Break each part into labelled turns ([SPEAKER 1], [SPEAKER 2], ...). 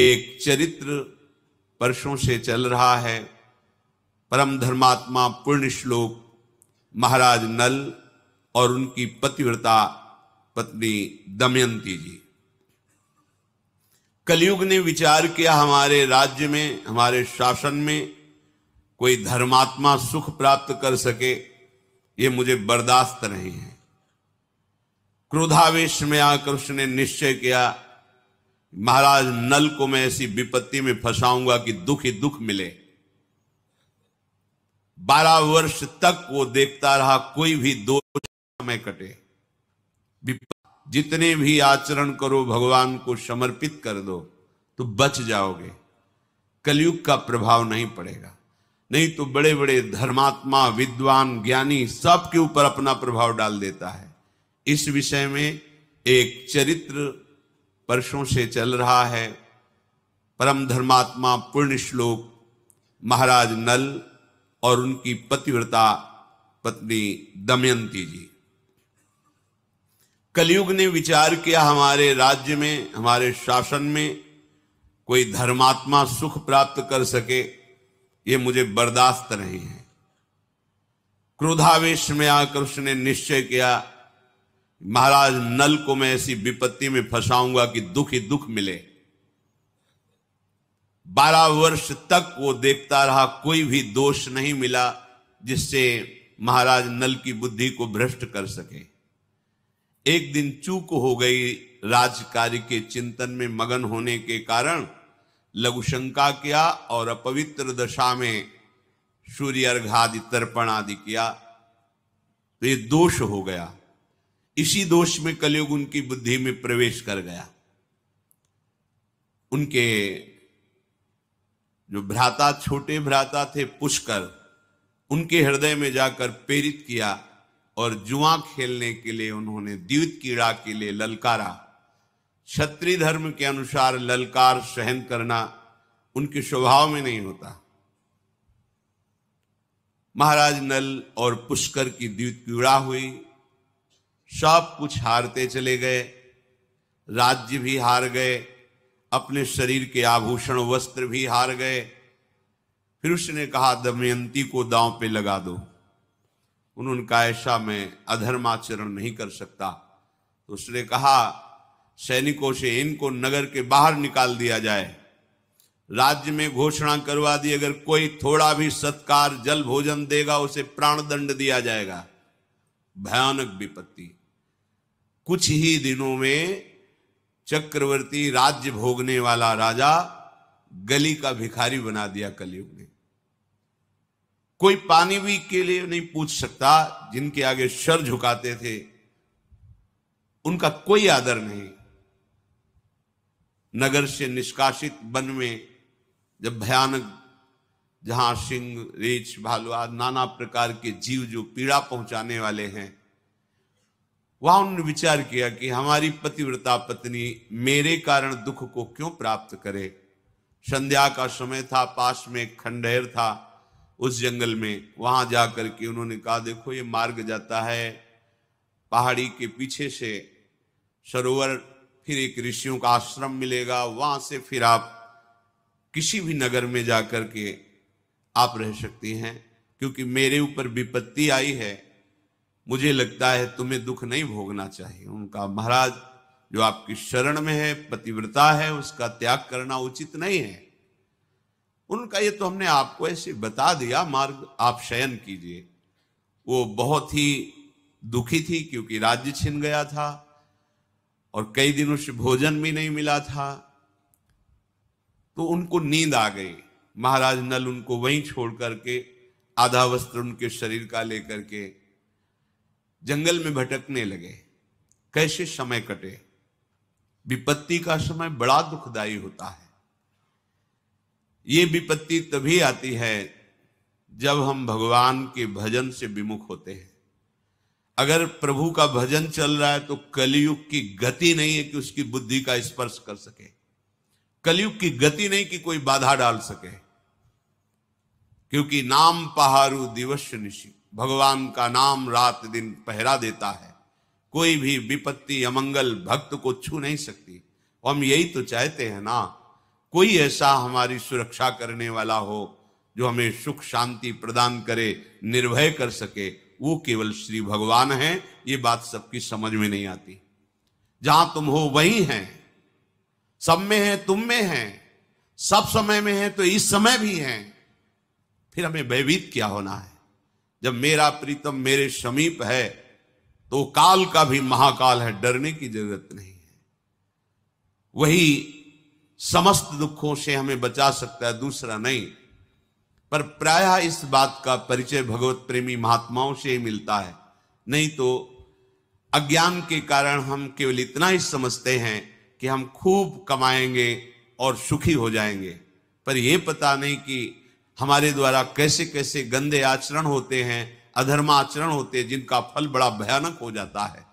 [SPEAKER 1] एक चरित्र वर्षों से चल रहा है परम धर्मात्मा पूर्ण श्लोक महाराज नल और उनकी पतिव्रता पत्नी दमयंती जी कलयुग ने विचार किया हमारे राज्य में हमारे शासन में कोई धर्मात्मा सुख प्राप्त कर सके ये मुझे बर्दाश्त नहीं है क्रोधावेश में आकर उसने निश्चय किया महाराज नल को मैं ऐसी विपत्ति में फंसाऊंगा कि दुख ही दुख मिले बारह वर्ष तक वो देखता रहा कोई भी दोष समय कटे जितने भी आचरण करो भगवान को समर्पित कर दो तो बच जाओगे कलयुग का प्रभाव नहीं पड़ेगा नहीं तो बड़े बड़े धर्मात्मा विद्वान ज्ञानी सबके ऊपर अपना प्रभाव डाल देता है इस विषय में एक चरित्र वर्षों से चल रहा है परम धर्मात्मा पूर्ण श्लोक महाराज नल और उनकी पतिव्रता पत्नी दमयंती जी कलयुग ने विचार किया हमारे राज्य में हमारे शासन में कोई धर्मात्मा सुख प्राप्त कर सके ये मुझे बर्दाश्त नहीं है क्रोधावेश में आकर उसने निश्चय किया महाराज नल को मैं ऐसी विपत्ति में फंसाऊंगा कि दुख ही दुख मिले बारह वर्ष तक वो देखता रहा कोई भी दोष नहीं मिला जिससे महाराज नल की बुद्धि को भ्रष्ट कर सके एक दिन चूक हो गई राजकार्य के चिंतन में मगन होने के कारण लघुशंका किया और अपवित्र दशा में सूर्य अर्घ आदि तर्पण आदि किया तो ये दोष हो गया इसी दोष में कलयुग उनकी बुद्धि में प्रवेश कर गया उनके जो भ्राता छोटे भ्राता थे पुष्कर उनके हृदय में जाकर प्रेरित किया और जुआ खेलने के लिए उन्होंने द्वित कीड़ा के लिए ललकारा क्षत्रिय धर्म के अनुसार ललकार सहन करना उनके स्वभाव में नहीं होता महाराज नल और पुष्कर की द्वित कीड़ा हुई सब कुछ हारते चले गए राज्य भी हार गए अपने शरीर के आभूषण वस्त्र भी हार गए फिर उसने कहा दमयंती को दांव पे लगा दो उन्होंने कहा ऐसा मैं अधर्माचरण नहीं कर सकता तो उसने कहा सैनिकों से इनको नगर के बाहर निकाल दिया जाए राज्य में घोषणा करवा दी अगर कोई थोड़ा भी सत्कार जल भोजन देगा उसे प्राण दंड दिया जाएगा भयानक विपत्ति कुछ ही दिनों में चक्रवर्ती राज्य भोगने वाला राजा गली का भिखारी बना दिया कलयुग ने कोई पानी भी के लिए नहीं पूछ सकता जिनके आगे सर झुकाते थे उनका कोई आदर नहीं नगर से निष्कासित वन में जब भयानक जहां सिंह रेच भालुआ नाना प्रकार के जीव जो पीड़ा पहुंचाने वाले हैं वहां उन्होंने विचार किया कि हमारी पतिव्रता पत्नी मेरे कारण दुख को क्यों प्राप्त करे संध्या का समय था पास में एक खंडहर था उस जंगल में वहां जाकर के उन्होंने कहा देखो ये मार्ग जाता है पहाड़ी के पीछे से सरोवर फिर एक ऋषियों का आश्रम मिलेगा वहां से फिर आप किसी भी नगर में जाकर के आप रह सकती हैं क्योंकि मेरे ऊपर विपत्ति आई है मुझे लगता है तुम्हें दुख नहीं भोगना चाहिए उनका महाराज जो आपकी शरण में है पतिव्रता है उसका त्याग करना उचित नहीं है उनका ये तो हमने आपको ऐसे बता दिया मार्ग आप शयन कीजिए वो बहुत ही दुखी थी क्योंकि राज्य छिन गया था और कई दिनों से भोजन भी नहीं मिला था तो उनको नींद आ गई महाराज नल उनको वहीं छोड़ करके आधा वस्त्र उनके शरीर का लेकर के जंगल में भटकने लगे कैसे समय कटे विपत्ति का समय बड़ा दुखदायी होता है ये विपत्ति तभी आती है जब हम भगवान के भजन से विमुख होते हैं अगर प्रभु का भजन चल रहा है तो कलयुग की गति नहीं है कि उसकी बुद्धि का स्पर्श कर सके कलयुग की गति नहीं कि कोई बाधा डाल सके क्योंकि नाम पहाड़ू दिवस निशी भगवान का नाम रात दिन पहरा देता है कोई भी विपत्ति अमंगल भक्त को छू नहीं सकती हम यही तो चाहते हैं ना कोई ऐसा हमारी सुरक्षा करने वाला हो जो हमें सुख शांति प्रदान करे निर्भय कर सके वो केवल श्री भगवान है ये बात सबकी समझ में नहीं आती जहां तुम हो वही है सब में है तुम में है सब समय में है तो इस समय भी है फिर हमें भयभीत क्या होना है जब मेरा प्रीतम मेरे समीप है तो काल का भी महाकाल है डरने की जरूरत नहीं है वही समस्त दुखों से हमें बचा सकता है दूसरा नहीं पर प्रायः इस बात का परिचय भगवत प्रेमी महात्माओं से ही मिलता है नहीं तो अज्ञान के कारण हम केवल इतना ही समझते हैं कि हम खूब कमाएंगे और सुखी हो जाएंगे पर यह पता नहीं कि हमारे द्वारा कैसे कैसे गंदे आचरण होते हैं अधर्म आचरण होते हैं जिनका फल बड़ा भयानक हो जाता है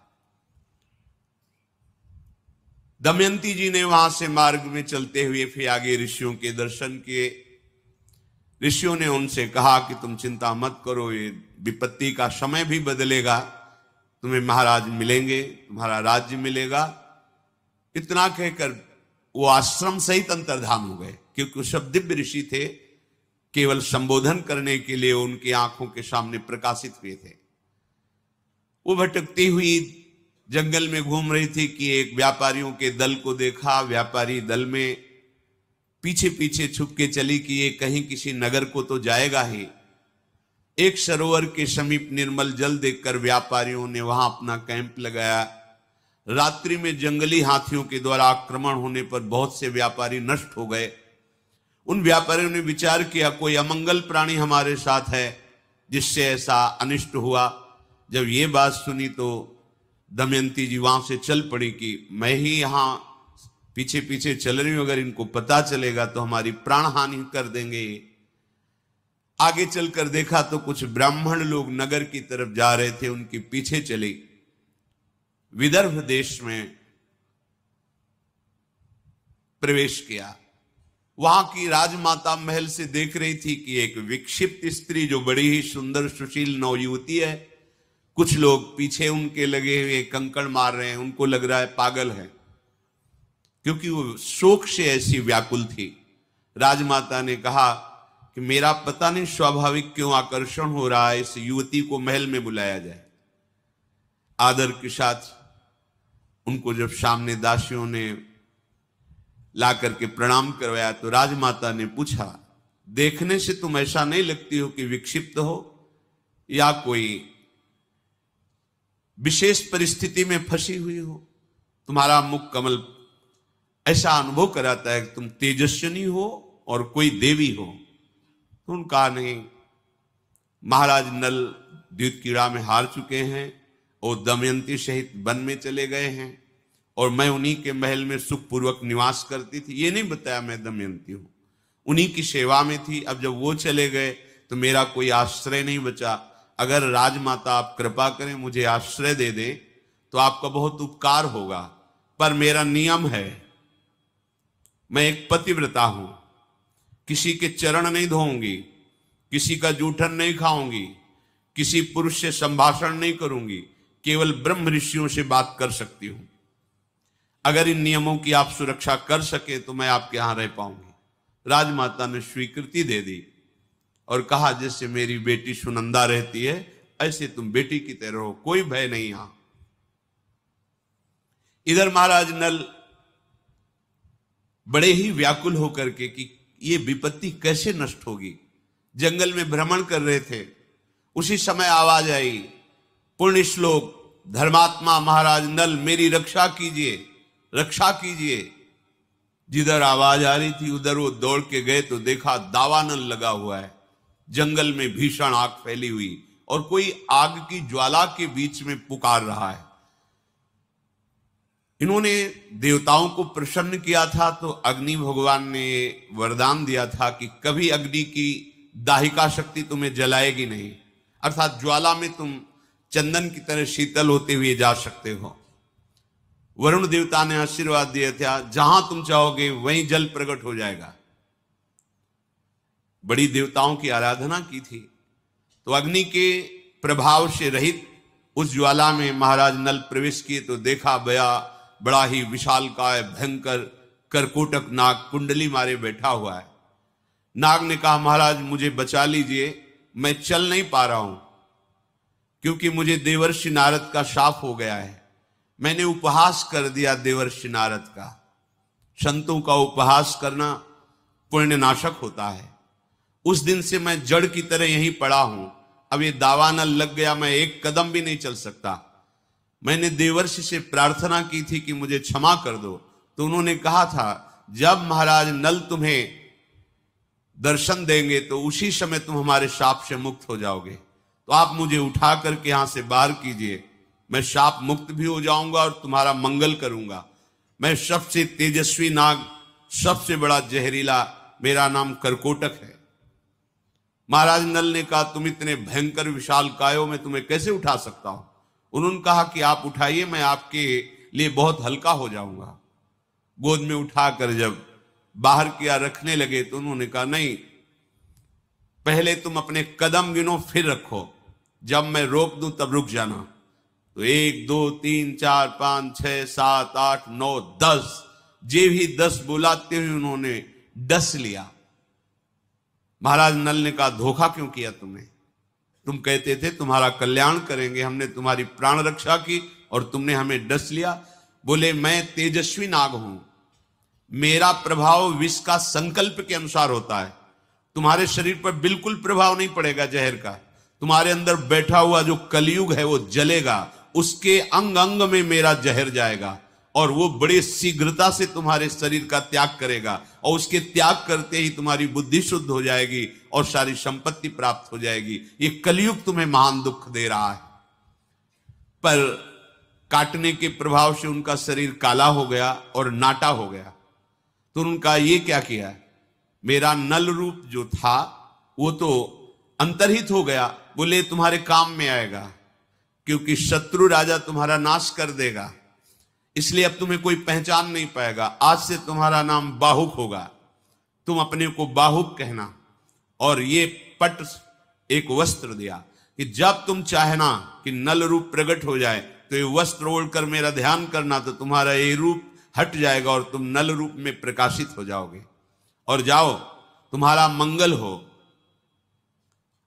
[SPEAKER 1] दमयंती जी ने वहां से मार्ग में चलते हुए फिर आगे ऋषियों के दर्शन किए ऋषियों ने उनसे कहा कि तुम चिंता मत करो ये विपत्ति का समय भी बदलेगा तुम्हें महाराज मिलेंगे तुम्हारा राज्य मिलेगा इतना कहकर वो आश्रम सहित अंतर्धान हो गए क्योंकि सब दिव्य ऋषि थे केवल संबोधन करने के लिए उनकी आंखों के सामने प्रकाशित हुए थे वो भटकती हुई जंगल में घूम रही थी कि एक व्यापारियों के दल को देखा व्यापारी दल में पीछे पीछे छुप के चली कि ये कहीं किसी नगर को तो जाएगा ही एक सरोवर के समीप निर्मल जल देखकर व्यापारियों ने वहां अपना कैंप लगाया रात्रि में जंगली हाथियों के द्वारा आक्रमण होने पर बहुत से व्यापारी नष्ट हो गए उन व्यापारियों ने विचार किया कोई अमंगल प्राणी हमारे साथ है जिससे ऐसा अनिष्ट हुआ जब ये बात सुनी तो दमयंती जी वहां से चल पड़ी कि मैं ही यहाँ पीछे पीछे चल रही हूं अगर इनको पता चलेगा तो हमारी प्राण हानि कर देंगे आगे चलकर देखा तो कुछ ब्राह्मण लोग नगर की तरफ जा रहे थे उनके पीछे चले विदर्भ देश में प्रवेश किया वहां की राजमाता महल से देख रही थी कि एक विक्षिप्त स्त्री जो बड़ी ही सुंदर सुशील नवयुवती है कुछ लोग पीछे उनके लगे हुए कंकड़ मार रहे हैं उनको लग रहा है पागल है क्योंकि वो शोक से ऐसी व्याकुल थी राजमाता ने कहा कि मेरा पता नहीं स्वाभाविक क्यों आकर्षण हो रहा है इस युवती को महल में बुलाया जाए आदर के साथ उनको जब सामने दासियों ने ला करके प्रणाम करवाया तो राजमाता ने पूछा देखने से तुम ऐसा नहीं लगती हो कि विक्षिप्त हो या कोई विशेष परिस्थिति में फंसी हुई हो तुम्हारा मुख कमल ऐसा अनुभव कराता है कि तुम तेजस्विनी हो और कोई देवी हो तो उनका नहीं महाराज नल द्वित कीड़ा में हार चुके हैं और दमयंती सहित वन में चले गए हैं और मैं उन्हीं के महल में सुखपूर्वक निवास करती थी ये नहीं बताया मैं दमयंती हूं उन्हीं की सेवा में थी अब जब वो चले गए तो मेरा कोई आश्रय नहीं बचा अगर राजमाता आप कृपा करें मुझे आश्रय दे दें तो आपका बहुत उपकार होगा पर मेरा नियम है मैं एक पतिव्रता हूं किसी के चरण नहीं धोऊंगी किसी का जूठन नहीं खाऊंगी किसी पुरुष से संभाषण नहीं करूंगी केवल ब्रह्म ऋषियों से बात कर सकती हूं अगर इन नियमों की आप सुरक्षा कर सके तो मैं आपके यहां रह पाऊंगी राजमाता ने स्वीकृति दे दी और कहा जैसे मेरी बेटी सुनंदा रहती है ऐसे तुम बेटी की तरह रहो कोई भय नहीं यहां इधर महाराज नल बड़े ही व्याकुल होकर के कि ये विपत्ति कैसे नष्ट होगी जंगल में भ्रमण कर रहे थे उसी समय आवाज आई पुण्य श्लोक धर्मात्मा महाराज नल मेरी रक्षा कीजिए रक्षा कीजिए जिधर आवाज आ रही थी उधर वो दौड़ के गए तो देखा दावानल लगा हुआ है जंगल में भीषण आग फैली हुई और कोई आग की ज्वाला के बीच में पुकार रहा है इन्होंने देवताओं को प्रसन्न किया था तो अग्नि भगवान ने वरदान दिया था कि कभी अग्नि की दाहिका शक्ति तुम्हें जलाएगी नहीं अर्थात ज्वाला में तुम चंदन की तरह शीतल होते हुए जा सकते हो वरुण देवता ने आशीर्वाद दिया था जहां तुम चाहोगे वहीं जल प्रकट हो जाएगा बड़ी देवताओं की आराधना की थी तो अग्नि के प्रभाव से रहित उस ज्वाला में महाराज नल प्रवेश किए तो देखा बया बड़ा ही विशाल काय भयंकर करकोटक नाग कुंडली मारे बैठा हुआ है नाग ने कहा महाराज मुझे बचा लीजिए मैं चल नहीं पा रहा हूं क्योंकि मुझे देवर्षि नारद का शाप हो गया है मैंने उपहास कर दिया देवर्षि नारद का संतों का उपहास करना पुण्य नाशक होता है उस दिन से मैं जड़ की तरह यहीं पड़ा हूं अब ये दावा न लग गया मैं एक कदम भी नहीं चल सकता मैंने देवर्षि से प्रार्थना की थी कि मुझे क्षमा कर दो तो उन्होंने कहा था जब महाराज नल तुम्हें दर्शन देंगे तो उसी समय तुम हमारे शाप से मुक्त हो जाओगे तो आप मुझे उठा करके यहां से बाहर कीजिए मैं शाप मुक्त भी हो जाऊंगा और तुम्हारा मंगल करूंगा मैं सबसे तेजस्वी नाग सबसे बड़ा जहरीला मेरा नाम करकोटक है महाराज नल ने कहा तुम इतने भयंकर विशाल कायो में तुम्हें कैसे उठा सकता हूं उन्होंने कहा कि आप उठाइए मैं आपके लिए बहुत हल्का हो जाऊंगा गोद में उठाकर जब बाहर किया रखने लगे तो उन्होंने कहा नहीं पहले तुम अपने कदम गिनो फिर रखो जब मैं रोक दूं तब रुक जाना तो एक दो तीन चार पांच छह सात आठ नौ दस जे भी दस बुलाते हुए उन्होंने डस लिया महाराज नल ने कहा धोखा क्यों किया तुमने तुम कहते थे तुम्हारा कल्याण करेंगे हमने तुम्हारी प्राण रक्षा की और तुमने हमें डस लिया बोले मैं तेजस्वी नाग हूं मेरा प्रभाव विष का संकल्प के अनुसार होता है तुम्हारे शरीर पर बिल्कुल प्रभाव नहीं पड़ेगा जहर का तुम्हारे अंदर बैठा हुआ जो कलयुग है वो जलेगा उसके अंग अंग में मेरा जहर जाएगा और वो बड़े शीघ्रता से तुम्हारे शरीर का त्याग करेगा और उसके त्याग करते ही तुम्हारी बुद्धि शुद्ध हो जाएगी और सारी संपत्ति प्राप्त हो जाएगी ये कलयुग तुम्हें महान दुख दे रहा है पर काटने के प्रभाव से उनका शरीर काला हो गया और नाटा हो गया तो उनका ये क्या किया मेरा नल रूप जो था वो तो अंतरहित हो गया बोले तुम्हारे काम में आएगा क्योंकि शत्रु राजा तुम्हारा नाश कर देगा इसलिए अब तुम्हें कोई पहचान नहीं पाएगा आज से तुम्हारा नाम बाहुक होगा तुम अपने को बाहुक कहना और ये पट एक वस्त्र दिया कि जब तुम चाहना कि नल रूप प्रकट हो जाए तो ये वस्त्र ओढ़कर मेरा ध्यान करना तो तुम्हारा ये रूप हट जाएगा और तुम नल रूप में प्रकाशित हो जाओगे और जाओ तुम्हारा मंगल हो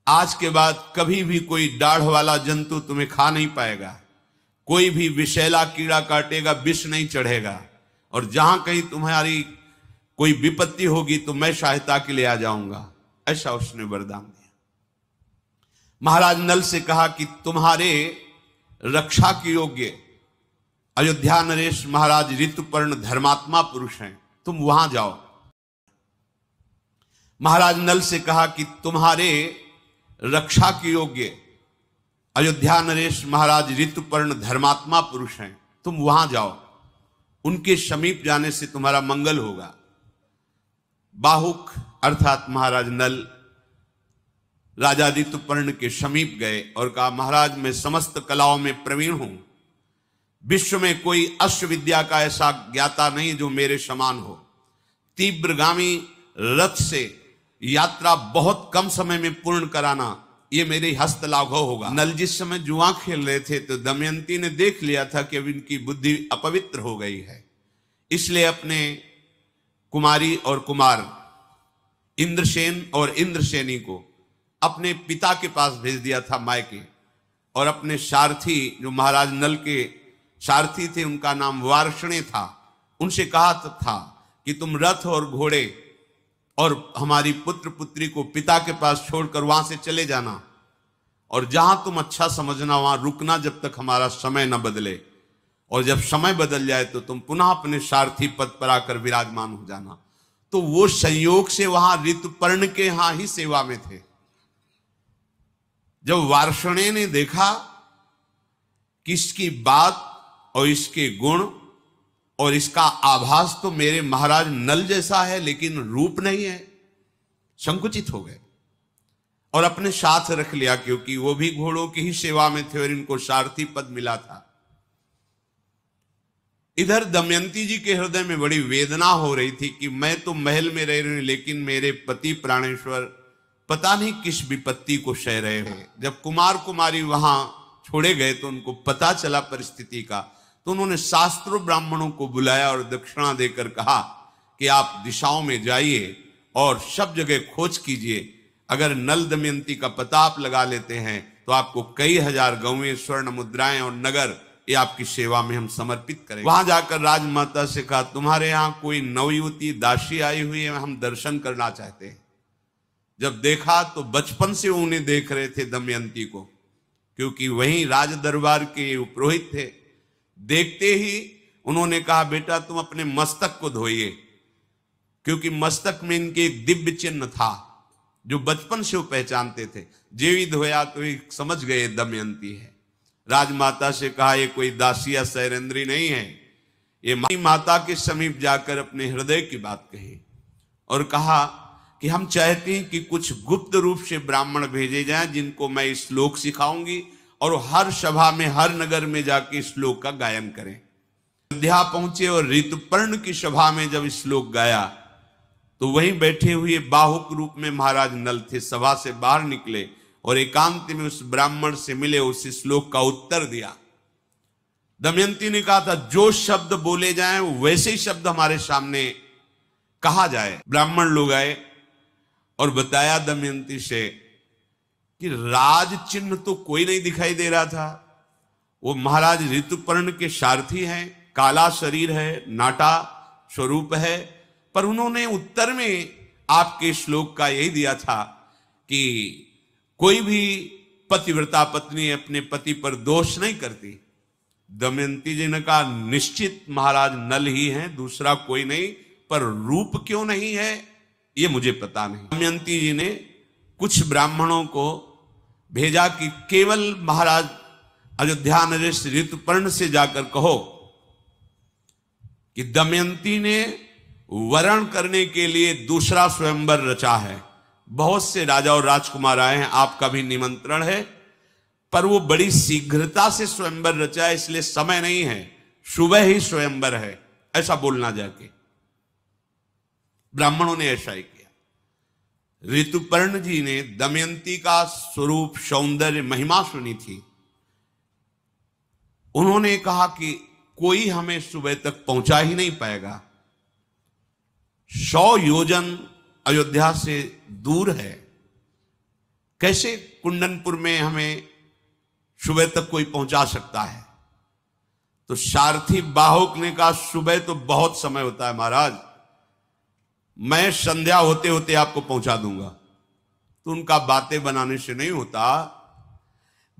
[SPEAKER 1] आज के बाद कभी भी कोई डाढ़ वाला जंतु तुम्हें खा नहीं पाएगा कोई भी विषैला कीड़ा काटेगा विष नहीं चढ़ेगा और जहां कहीं तुम्हारी कोई विपत्ति होगी तो मैं सहायता के लिए आ जाऊंगा ऐसा उसने वरदान दिया महाराज नल से कहा कि तुम्हारे रक्षा के योग्य अयोध्या नरेश महाराज ऋतुपर्ण धर्मात्मा पुरुष हैं तुम वहां जाओ महाराज नल से कहा कि तुम्हारे रक्षा के योग्य अयोध्या नरेश महाराज ऋतुपर्ण धर्मात्मा पुरुष हैं तुम वहां जाओ उनके समीप जाने से तुम्हारा मंगल होगा बाहुक अर्थात महाराज नल राजा ऋतुपर्ण के समीप गए और कहा महाराज मैं समस्त कलाओं में प्रवीण हूं विश्व में कोई अश्वविद्या का ऐसा ज्ञाता नहीं जो मेरे समान हो तीव्रगामी रथ से यात्रा बहुत कम समय में पूर्ण कराना ये मेरे हस्त लाघव होगा नल जिस समय जुआ खेल रहे थे तो दमयंती ने देख लिया था कि अब इनकी बुद्धि अपवित्र हो गई है इसलिए अपने कुमारी और कुमार इंद्रसेन और इंद्रसेनी को अपने पिता के पास भेज दिया था मायके और अपने सारथी जो महाराज नल के सारथी थे उनका नाम वार्षणे था उनसे कहा था कि तुम रथ और घोड़े और हमारी पुत्र पुत्री को पिता के पास छोड़कर वहां से चले जाना और जहां तुम अच्छा समझना वहां रुकना जब तक हमारा समय न बदले और जब समय बदल जाए तो तुम पुनः अपने सारथी पद पर आकर विराजमान हो जाना तो वो संयोग से वहां ऋतुपर्ण के यहां ही सेवा में थे जब वार्षणे ने देखा कि इसकी बात और इसके गुण और इसका आभास तो मेरे महाराज नल जैसा है लेकिन रूप नहीं है संकुचित हो गए और अपने साथ रख लिया क्योंकि वो भी घोड़ों की ही सेवा में थे और इनको सारथी पद मिला था इधर दमयंती जी के हृदय में बड़ी वेदना हो रही थी कि मैं तो महल में रह रही हूं लेकिन मेरे पति प्राणेश्वर पता नहीं किस विपत्ति को सह रहे हैं जब कुमार कुमारी वहां छोड़े गए तो उनको पता चला परिस्थिति का तो उन्होंने शास्त्र ब्राह्मणों को बुलाया और दक्षिणा देकर कहा कि आप दिशाओं में जाइए और सब जगह खोज कीजिए अगर नल दमयंती का पता आप लगा लेते हैं तो आपको कई हजार गवे स्वर्ण मुद्राएं और नगर ये आपकी सेवा में हम समर्पित करें वहां जाकर राजमाता से कहा तुम्हारे यहां कोई नवयुवती दासी आई हुई है हम दर्शन करना चाहते हैं जब देखा तो बचपन से उन्हें देख रहे थे दमयंती को क्योंकि वही राज दरबार के उपरोहित थे देखते ही उन्होंने कहा बेटा तुम अपने मस्तक को धोइए क्योंकि मस्तक में इनके एक दिव्य चिन्ह था जो बचपन से वो पहचानते थे जेवी धोया तो ही समझ गए दमयंती है राजमाता से कहा ये कोई दासिया सैरेंद्री नहीं है ये माई माता के समीप जाकर अपने हृदय की बात कही और कहा कि हम चाहते हैं कि कुछ गुप्त रूप से ब्राह्मण भेजे जाएं जिनको मैं श्लोक सिखाऊंगी और हर सभा में हर नगर में जाके श्लोक का गायन करें संध्या पहुंचे और ऋतुपर्ण की सभा में जब श्लोक गाया तो वहीं बैठे हुए बाहुक रूप में महाराज नल थे सभा से बाहर निकले और एकांत में उस ब्राह्मण से मिले उस श्लोक का उत्तर दिया दमयंती ने कहा था जो शब्द बोले जाए वैसे ही शब्द हमारे सामने कहा जाए ब्राह्मण लोग आए और बताया दमयंती से कि राज चिन्ह तो कोई नहीं दिखाई दे रहा था वो महाराज ऋतुपर्ण के सारथी हैं काला शरीर है नाटा स्वरूप है पर उन्होंने उत्तर में आपके श्लोक का यही दिया था कि कोई भी पतिव्रता पत्नी अपने पति पर दोष नहीं करती दमयंती जी ने कहा निश्चित महाराज नल ही हैं दूसरा कोई नहीं पर रूप क्यों नहीं है ये मुझे पता नहीं दमयंती जी ने कुछ ब्राह्मणों को भेजा कि केवल महाराज अयोध्या नरेश ऋतुपर्ण से जाकर कहो कि दमयंती ने वरण करने के लिए दूसरा स्वयंवर रचा है बहुत से राजा और राजकुमार आए हैं आपका भी निमंत्रण है पर वो बड़ी शीघ्रता से स्वयंवर रचा है इसलिए समय नहीं है सुबह ही स्वयंवर है ऐसा बोलना जाके ब्राह्मणों ने ऐसा ही ऋतुपर्ण जी ने दमयंती का स्वरूप सौंदर्य महिमा सुनी थी उन्होंने कहा कि कोई हमें सुबह तक पहुंचा ही नहीं पाएगा सौ योजन अयोध्या से दूर है कैसे कुंडनपुर में हमें सुबह तक कोई पहुंचा सकता है तो सारथी बाहुक ने कहा सुबह तो बहुत समय होता है महाराज मैं संध्या होते होते आपको पहुंचा दूंगा तो उनका बातें बनाने से नहीं होता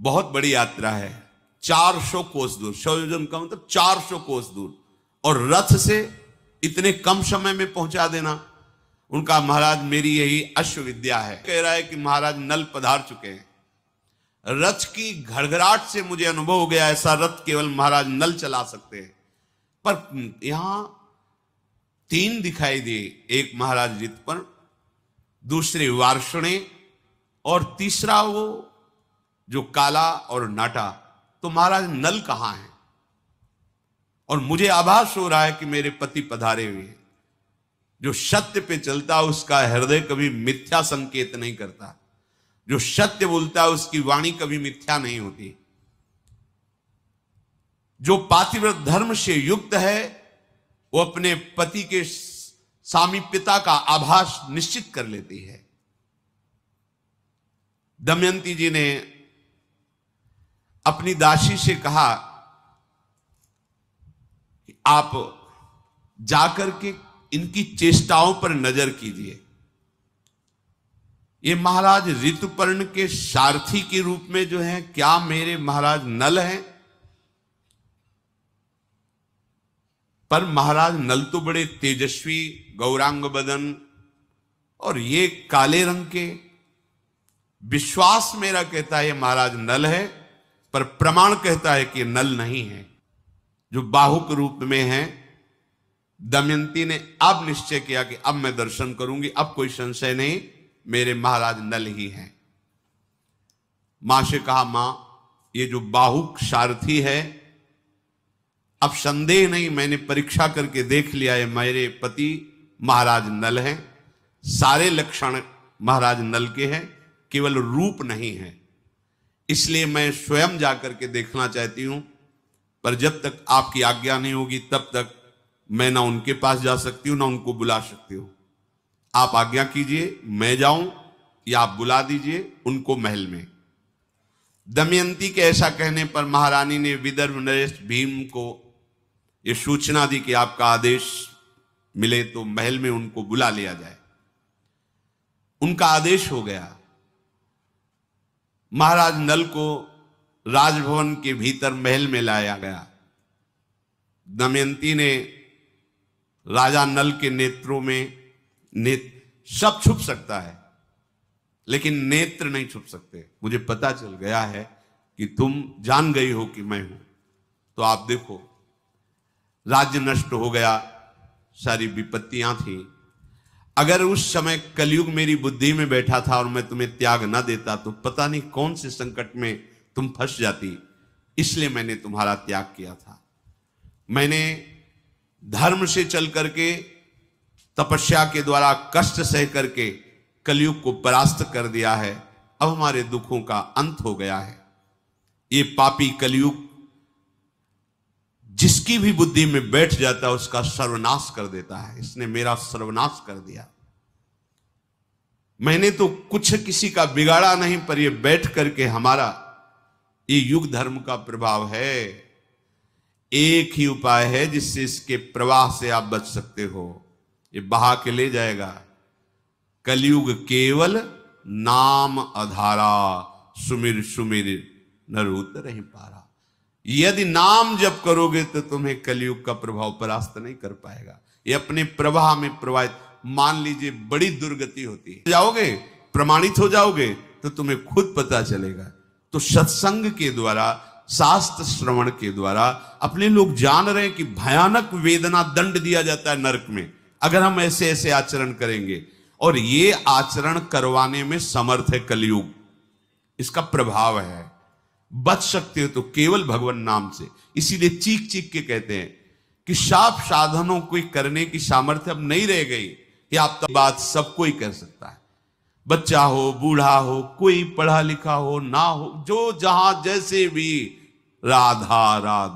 [SPEAKER 1] बहुत बड़ी यात्रा है 400 कोस दूर सौ का मतलब 400 कोस दूर और रथ से इतने कम समय में पहुंचा देना उनका महाराज मेरी यही अश्वविद्या है कह रहा है कि महाराज नल पधार चुके हैं रथ की घड़घड़ाहट से मुझे अनुभव हो गया ऐसा रथ केवल महाराज नल चला सकते हैं पर यहां तीन दिखाई दिए एक महाराज रितपर्ण दूसरे वार्षणे और तीसरा वो जो काला और नाटा तो महाराज नल कहाँ है और मुझे आभास हो रहा है कि मेरे पति पधारे हुए हैं जो सत्य पे चलता उसका हृदय कभी मिथ्या संकेत नहीं करता जो सत्य बोलता है उसकी वाणी कभी मिथ्या नहीं होती जो पातिव्रत धर्म से युक्त है वो अपने पति के सामीप्यता का आभास निश्चित कर लेती है दमयंती जी ने अपनी दासी से कहा कि आप जाकर के इनकी चेष्टाओं पर नजर कीजिए ये महाराज ऋतुपर्ण के सारथी के रूप में जो है क्या मेरे महाराज नल हैं पर महाराज नल तो बड़े तेजस्वी गौरांग बदन और ये काले रंग के विश्वास मेरा कहता है महाराज नल है पर प्रमाण कहता है कि नल नहीं है जो बाहुक रूप में है दमयंती ने अब निश्चय किया कि अब मैं दर्शन करूंगी अब कोई संशय नहीं मेरे महाराज नल ही हैं मां से कहा मां ये जो बाहुक सारथी है अब संदेह नहीं मैंने परीक्षा करके देख लिया है मेरे पति महाराज नल हैं सारे लक्षण महाराज नल के हैं केवल रूप नहीं है इसलिए मैं स्वयं जाकर के देखना चाहती हूं पर जब तक आपकी आज्ञा नहीं होगी तब तक मैं ना उनके पास जा सकती हूं ना उनको बुला सकती हूं आप आज्ञा कीजिए मैं जाऊं या आप बुला दीजिए उनको महल में दमयंती के ऐसा कहने पर महारानी ने विदर्भ नरेश भीम को ये सूचना दी कि आपका आदेश मिले तो महल में उनको बुला लिया जाए उनका आदेश हो गया महाराज नल को राजभवन के भीतर महल में लाया गया दमयंती ने राजा नल के नेत्रों में नेत्र सब छुप सकता है लेकिन नेत्र नहीं छुप सकते मुझे पता चल गया है कि तुम जान गई हो कि मैं हूं तो आप देखो राज्य नष्ट हो गया सारी विपत्तियां थी अगर उस समय कलयुग मेरी बुद्धि में बैठा था और मैं तुम्हें त्याग ना देता तो पता नहीं कौन से संकट में तुम फंस जाती इसलिए मैंने तुम्हारा त्याग किया था मैंने धर्म से चल करके तपस्या के द्वारा कष्ट सह करके कलयुग को परास्त कर दिया है अब हमारे दुखों का अंत हो गया है ये पापी कलयुग जिसकी भी बुद्धि में बैठ जाता है उसका सर्वनाश कर देता है इसने मेरा सर्वनाश कर दिया मैंने तो कुछ किसी का बिगाड़ा नहीं पर यह बैठ करके हमारा ये युग धर्म का प्रभाव है एक ही उपाय है जिससे इसके प्रवाह से आप बच सकते हो ये बहा के ले जाएगा कलयुग केवल नाम अधारा सुमिर सुमिर नरूत नहीं पा रहा यदि नाम जप करोगे तो तुम्हें कलयुग का प्रभाव परास्त नहीं कर पाएगा ये अपने प्रवाह में प्रवाहित मान लीजिए बड़ी दुर्गति होती है जाओगे प्रमाणित हो जाओगे तो तुम्हें खुद पता चलेगा तो सत्संग के द्वारा शास्त्र श्रवण के द्वारा अपने लोग जान रहे हैं कि भयानक वेदना दंड दिया जाता है नरक में अगर हम ऐसे ऐसे आचरण करेंगे और ये आचरण करवाने में समर्थ है कलयुग इसका प्रभाव है बच सकते हो तो केवल भगवान नाम से इसीलिए चीख चीख के कहते हैं कि साफ साधनों को करने की सामर्थ्य अब नहीं रह गई कि आप तक तो बात सब कोई कर सकता है बच्चा हो बूढ़ा हो कोई पढ़ा लिखा हो ना हो जो जहां जैसे भी राधा राधा